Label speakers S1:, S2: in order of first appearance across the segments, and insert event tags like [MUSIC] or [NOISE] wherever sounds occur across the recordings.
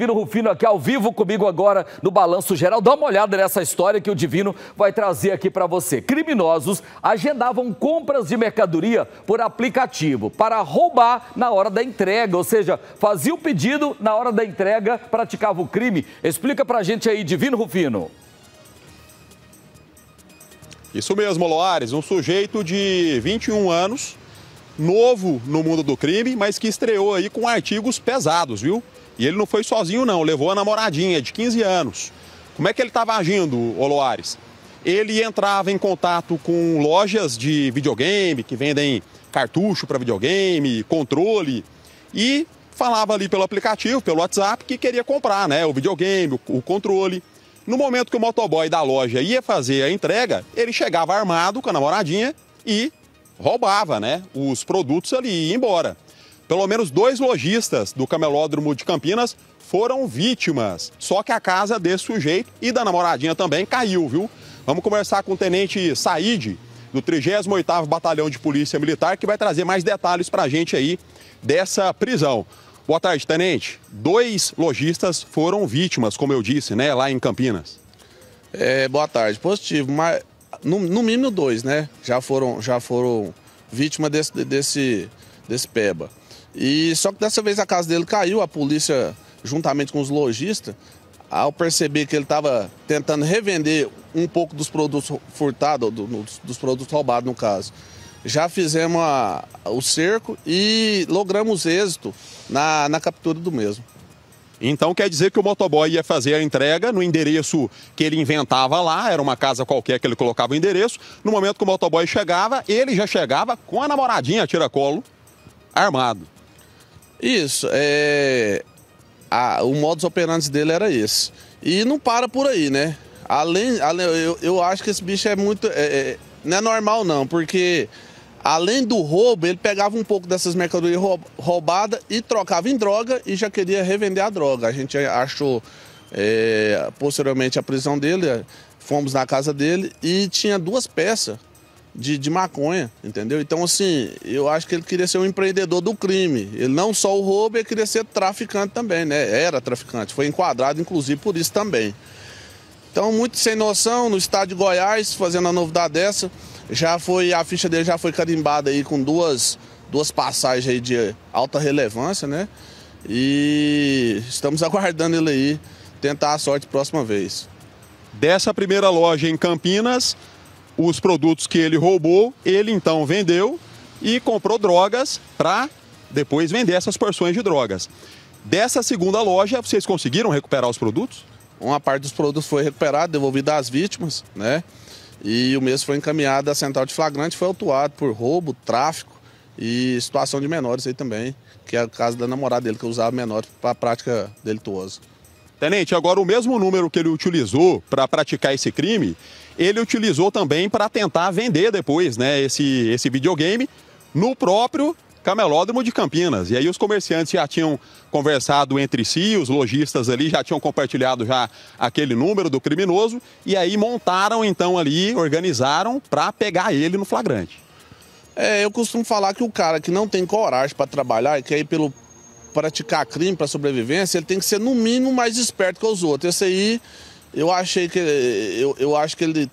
S1: Divino Rufino aqui ao vivo comigo agora no Balanço Geral. Dá uma olhada nessa história que o Divino vai trazer aqui para você. Criminosos agendavam compras de mercadoria por aplicativo para roubar na hora da entrega, ou seja, fazia o pedido na hora da entrega, praticava o crime. Explica para a gente aí, Divino Rufino. Isso mesmo, Loares. Um sujeito de 21 anos novo no mundo do crime, mas que estreou aí com artigos pesados, viu? E ele não foi sozinho, não, levou a namoradinha de 15 anos. Como é que ele estava agindo, Oloares? Ele entrava em contato com lojas de videogame que vendem cartucho para videogame, controle, e falava ali pelo aplicativo, pelo WhatsApp, que queria comprar né, o videogame, o, o controle. No momento que o motoboy da loja ia fazer a entrega, ele chegava armado com a namoradinha e roubava né, os produtos ali e ia embora. Pelo menos dois lojistas do camelódromo de Campinas foram vítimas. Só que a casa desse sujeito e da namoradinha também caiu, viu? Vamos conversar com o tenente Said, do 38º Batalhão de Polícia Militar, que vai trazer mais detalhes para a gente aí dessa prisão. Boa tarde, tenente. Dois lojistas foram vítimas, como eu disse, né, lá em Campinas. É, boa tarde, positivo.
S2: Mas no, no mínimo dois, né? Já foram, já foram vítima desse, desse, desse peba. E só que dessa vez a casa dele caiu, a polícia, juntamente com os lojistas, ao perceber que ele estava tentando revender um pouco dos produtos furtados, do, dos, dos, produtos roubados no caso, já fizemos a, o
S1: cerco e logramos êxito na, na captura do mesmo. Então quer dizer que o motoboy ia fazer a entrega no endereço que ele inventava lá, era uma casa qualquer que ele colocava o endereço. No momento que o motoboy chegava, ele já chegava com a namoradinha tiracolo armado. Isso, é. A, o
S2: modus operandi dele era esse. E não para por aí, né? Além, além eu, eu acho que esse bicho é muito. É, é, não é normal, não, porque Além do roubo, ele pegava um pouco dessas mercadorias roubadas e trocava em droga e já queria revender a droga. A gente achou é, posteriormente a prisão dele, é, fomos na casa dele e tinha duas peças de, de, maconha, entendeu? Então, assim, eu acho que ele queria ser um empreendedor do crime. Ele não só o roubo, ele queria ser traficante também, né? Era traficante, foi enquadrado, inclusive, por isso também. Então, muito sem noção, no estado de Goiás, fazendo a novidade dessa já foi, a ficha dele já foi carimbada aí com duas, duas passagens aí de alta relevância, né? E estamos [LAUGHS] aguardando
S1: ele aí tentar a sorte próxima vez. Dessa primeira loja em Campinas, os produtos que ele roubou, ele então vendeu e comprou drogas para depois vender essas porções de drogas. Dessa segunda loja, vocês conseguiram recuperar os produtos? Uma parte dos produtos foi recuperada, devolvida às vítimas, né?
S2: e o mesmo foi encaminhado à central de flagrante, foi autuado por roubo, tráfico e situação de menores aí também, que é o caso da namorada dele que usava menor para prática delituosa.
S1: Tenente, agora o mesmo número que ele utilizou para praticar esse crime, ele utilizou também para tentar vender depois, né, esse, esse videogame no próprio camelódromo de Campinas. E aí os comerciantes já tinham conversado entre si, os lojistas ali já tinham compartilhado já aquele número do criminoso e aí montaram então ali, organizaram para pegar ele no flagrante.
S2: É, eu costumo falar que o cara que não tem coragem para trabalhar e quer ir pelo praticar crime para sobrevivência, ele tem que ser no mínimo mais esperto que os outros. Esse aí eu achei que eu, eu acho que ele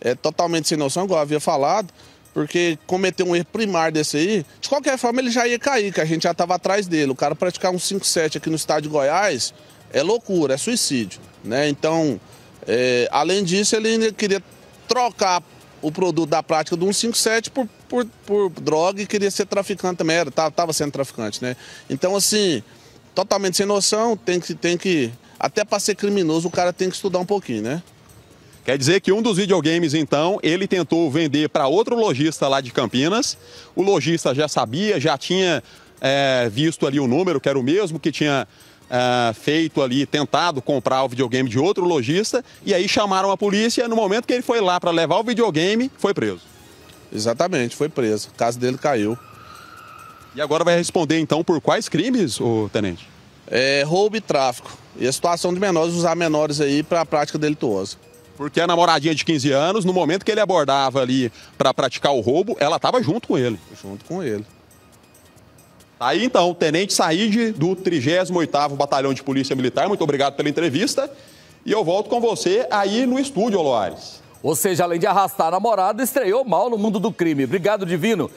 S2: é totalmente sem noção, igual eu havia falado. Porque cometer um erro primário desse aí, de qualquer forma ele já ia cair, que a gente já estava atrás dele. O cara praticar um 5-7 aqui no estado de Goiás é loucura, é suicídio. Né? Então, é, além disso, ele ainda queria trocar o produto da prática do 157 por, por, por droga e queria ser traficante também. estava tá, tava sendo traficante, né? Então, assim, totalmente sem noção, tem que. Tem
S1: que até para ser criminoso, o cara tem que estudar um pouquinho, né? Quer dizer que um dos videogames, então, ele tentou vender para outro lojista lá de Campinas. O lojista já sabia, já tinha é, visto ali o número, que era o mesmo que tinha é, feito ali, tentado comprar o videogame de outro lojista. E aí chamaram a polícia. No momento que ele foi lá para levar o videogame, foi preso. Exatamente, foi preso. O caso dele caiu. E agora vai responder, então, por quais crimes, o tenente? É, roubo e tráfico. E a situação de menores, usar menores aí para a prática delituosa. Porque a namoradinha de 15 anos, no momento que ele abordava ali para praticar o roubo, ela estava junto com ele. Junto com ele. Aí então, Tenente Said do 38º Batalhão de Polícia Militar, muito obrigado pela entrevista. E eu volto com você aí no estúdio, Loares. Ou seja, além de arrastar a namorada, estreou mal no mundo do crime. Obrigado, Divino.